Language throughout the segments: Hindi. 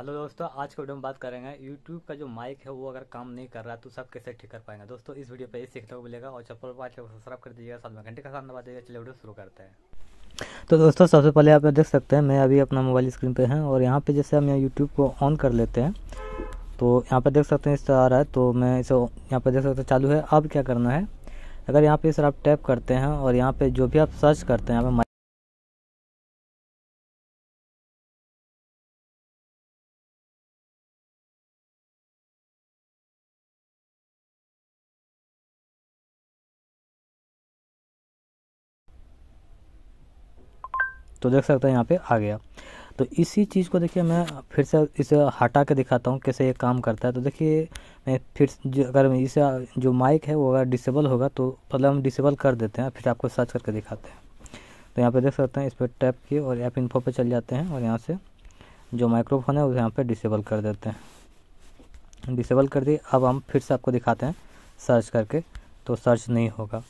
हेलो दोस्तों आज के वीडियो में बात करेंगे यूट्यूब का जो माइक है वो अगर काम नहीं कर रहा है तो सब कैसे ठीक कर पाएंगे दोस्तों इस वीडियो पे ये सीखने को मिलेगा और चप्पल पाँच को सब्सक्राइब कर दीजिएगा साथ में घंटे का साथ दबा चलिए वीडियो शुरू करते हैं तो दोस्तों सबसे पहले आप देख सकते हैं मैं अभी अपना मोबाइल स्क्रीन पर है और यहाँ पर जैसे हम यहाँ यूट्यूब को ऑन कर लेते हैं तो यहाँ पर देख सकते हैं इससे आ रहा है तो मैं इसे यहाँ पर देख सकते हैं चालू है अब क्या करना है अगर यहाँ पर सर आप टैप करते हैं और यहाँ पर जो भी आप सर्च करते हैं यहाँ पर तो देख सकते हैं यहाँ पे आ गया तो इसी चीज़ को देखिए मैं फिर से इसे हटा के दिखाता हूँ कैसे ये काम करता है तो देखिए मैं फिर जो अगर इसे जो माइक है वो अगर डिसेबल होगा तो पहले हम डिसेबल कर देते हैं फिर आपको सर्च करके दिखाते हैं तो यहाँ पे देख सकते हैं इस पर टैप किए और ऐप इन्फो पर चल जाते हैं और यहाँ से जो माइक्रोफोन है उसे यहाँ पर डिसेबल कर देते हैं डिसेबल कर दिए अब हम फिर से आपको दिखाते हैं सर्च करके तो सर्च नहीं होगा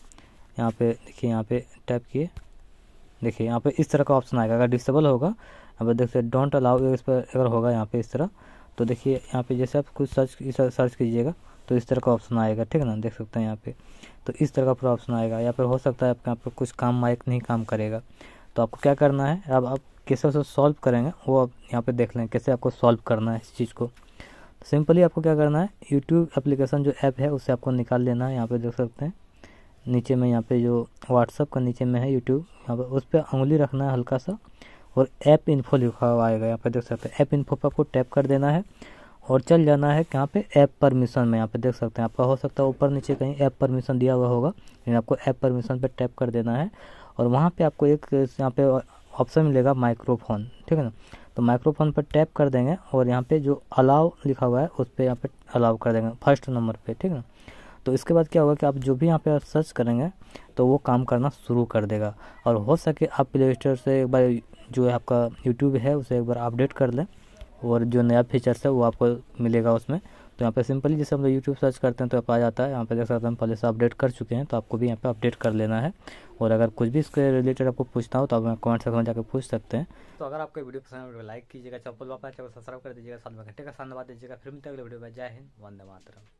यहाँ पे देखिए यहाँ पे टैप किए देखिए यहाँ पे इस तरह का ऑप्शन आएगा अगर डिसेबल होगा अब देख देखिए डोंट अलाउ इस पर अगर होगा यहाँ पे इस तरह तो देखिए यहाँ पे जैसे आप कुछ सर्च सर्च कीजिएगा तो इस तरह का ऑप्शन आएगा ठीक है ना देख सकते हैं यहाँ पे तो इस तरह का पूरा ऑप्शन आएगा या फिर हो सकता है आपके यहाँ पर कुछ काम माइक नहीं काम करेगा तो आपको क्या करना है अब आप कैसे उसे सॉल्व करेंगे वो आप यहाँ पर देख लें कैसे आपको सॉल्व करना है इस चीज़ को सिंपली आपको क्या करना है यूट्यूब एप्लीकेशन जो ऐप है उसे आपको निकाल लेना है यहाँ पर देख सकते हैं नीचे में यहाँ पे जो व्हाट्सअप का नीचे में है यूट्यूब यहाँ पर उस पर उंगली रखना है हल्का सा और ऐप इन्फो लिखा हुआ आएगा यहाँ पे देख सकते हैं ऐप इन्फो पर आपको टैप कर देना है और चल जाना है यहाँ पे ऐप परमिशन में यहाँ पे देख सकते हैं आपका हो सकता है ऊपर नीचे कहीं ऐप परमिशन दिया हुआ होगा लेकिन आपको ऐप परमिशन पर टैप कर देना है और वहाँ पर आपको एक यहाँ पे ऑप्शन मिलेगा माइक्रोफोन ठीक है ना तो माइक्रोफोन पर टैप कर देंगे और यहाँ पर जो अलाव लिखा हुआ है उस पर यहाँ पे अलाव कर देंगे फर्स्ट नंबर पर ठीक है ना तो इसके बाद क्या होगा कि आप जो भी यहाँ पे आप सर्च करेंगे तो वो काम करना शुरू कर देगा और हो सके आप प्ले स्टोर से एक बार जो आपका यूट्यूब है उसे एक बार अपडेट कर लें और जो नया फीचर्स है वो आपको मिलेगा उसमें तो यहाँ पे सिंपली जैसे हम लोग यूट्यूब सर्च करते हैं तो आप आ जाता है यहाँ पे देख सकते हैं हम पहले से अपडेट कर चुके हैं तो आपको भी यहाँ पे अपडेट कर लेना है और अगर कुछ भी इसके रिलेटेड आपको पूछना हो तो आप कमेंट सेक्शन में जाकर पूछ सकते हैं तो अगर आपको वीडियो पसंद है तो लाइक कीजिएगा चप्पल वापस सब्सक्राइब कर दीजिएगा साथ में घंटे का साथ दीजिएगा फिर मिलते अगले वीडियो में जय हिंद वंदे मातरम